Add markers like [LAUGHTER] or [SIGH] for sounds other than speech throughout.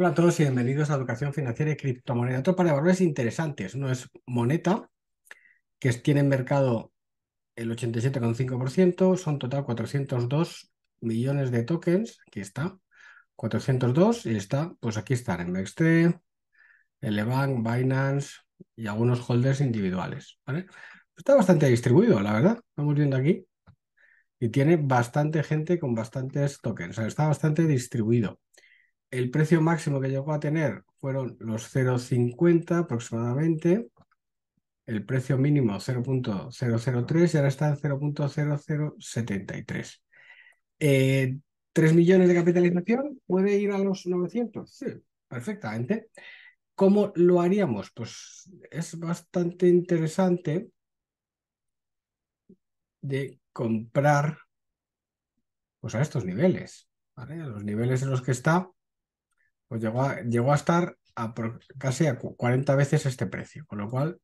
Hola a todos y bienvenidos a Educación Financiera y Criptomoneda. Otro par de valores interesantes. no es Moneta, que tiene en mercado el 87,5%, son total 402 millones de tokens. Aquí está, 402 y está, pues aquí están en MXT, Elebank, Binance y algunos holders individuales. Está bastante distribuido, la verdad. Vamos viendo aquí. Y tiene bastante gente con bastantes tokens. está bastante distribuido. El precio máximo que llegó a tener fueron los 0,50 aproximadamente. El precio mínimo 0.003 y ahora está en 0.0073. Eh, 3 millones de capitalización puede ir a los 900. Sí, perfectamente. ¿Cómo lo haríamos? Pues es bastante interesante de comprar pues a estos niveles, ¿vale? a los niveles en los que está pues llegó a, llegó a estar casi a 40 veces este precio, con lo cual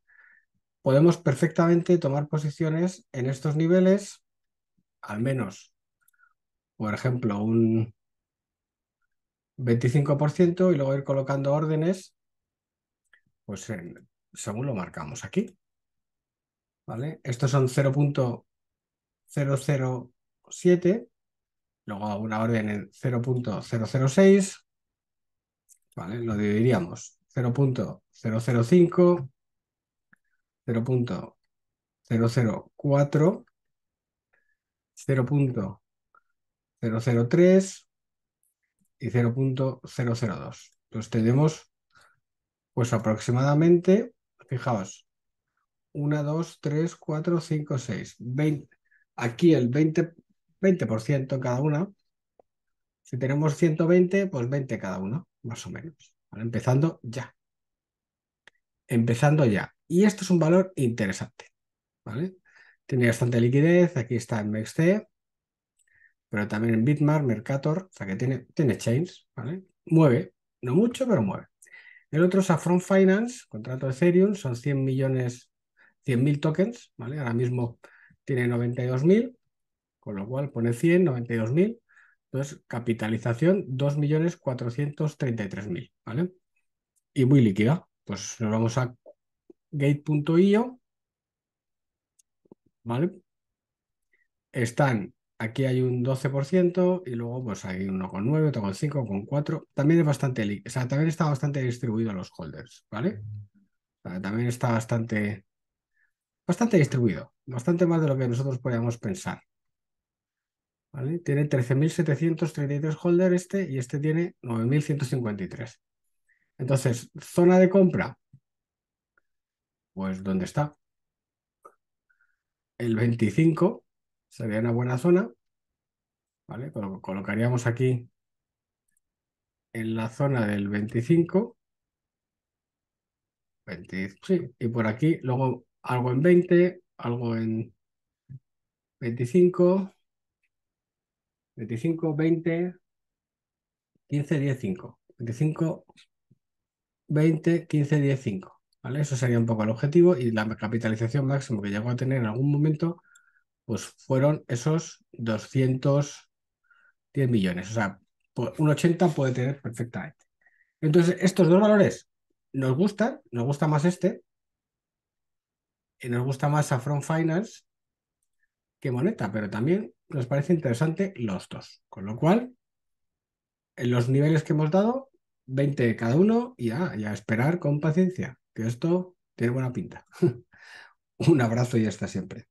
podemos perfectamente tomar posiciones en estos niveles, al menos, por ejemplo, un 25% y luego ir colocando órdenes, pues según lo marcamos aquí. ¿Vale? Estos son 0.007, luego una orden en 0.006, lo dividiríamos 0.005, 0.004, 0.003 y 0.002. Entonces tenemos pues aproximadamente, fijaos, 1, 2, 3, 4, 5, 6, 20, aquí el 20%, cada una, si tenemos 120, pues 20 cada uno, más o menos. ¿Vale? Empezando ya. Empezando ya. Y esto es un valor interesante. ¿Vale? Tiene bastante liquidez. Aquí está en MEXC, e, pero también en Bitmar, Mercator. O sea que tiene, tiene chains. ¿Vale? Mueve. No mucho, pero mueve. El otro es Afron Finance, contrato de Ethereum. Son 100 millones, 100.000 tokens. ¿Vale? Ahora mismo tiene 92.000, con lo cual pone 100, 92.000 entonces, capitalización 2.433.000, ¿vale? Y muy líquida. Pues nos vamos a gate.io, ¿vale? Están, aquí hay un 12% y luego pues hay con 9, otro con 5, con 4. También es bastante, o también está bastante distribuido los holders, ¿vale? también está bastante, bastante distribuido, bastante más de lo que nosotros podríamos pensar. Tiene 13.733 holder este y este tiene 9.153. Entonces, zona de compra, pues ¿dónde está? El 25 sería una buena zona, ¿vale? colocaríamos aquí en la zona del 25, sí, y por aquí, luego algo en 20, algo en 25, 25, 20, 15, 10, 5. 25, 20, 15, 10, 5. ¿Vale? Eso sería un poco el objetivo y la capitalización máxima que llegó a tener en algún momento pues fueron esos 210 millones. O sea, pues un 80 puede tener perfectamente. Entonces, estos dos valores nos gustan, nos gusta más este, y nos gusta más a Front Finance que Moneta, pero también nos parece interesante los dos. Con lo cual, en los niveles que hemos dado, 20 cada uno y a, y esperar con paciencia, que esto tiene buena pinta. [LAUGHS] Un abrazo y hasta siempre.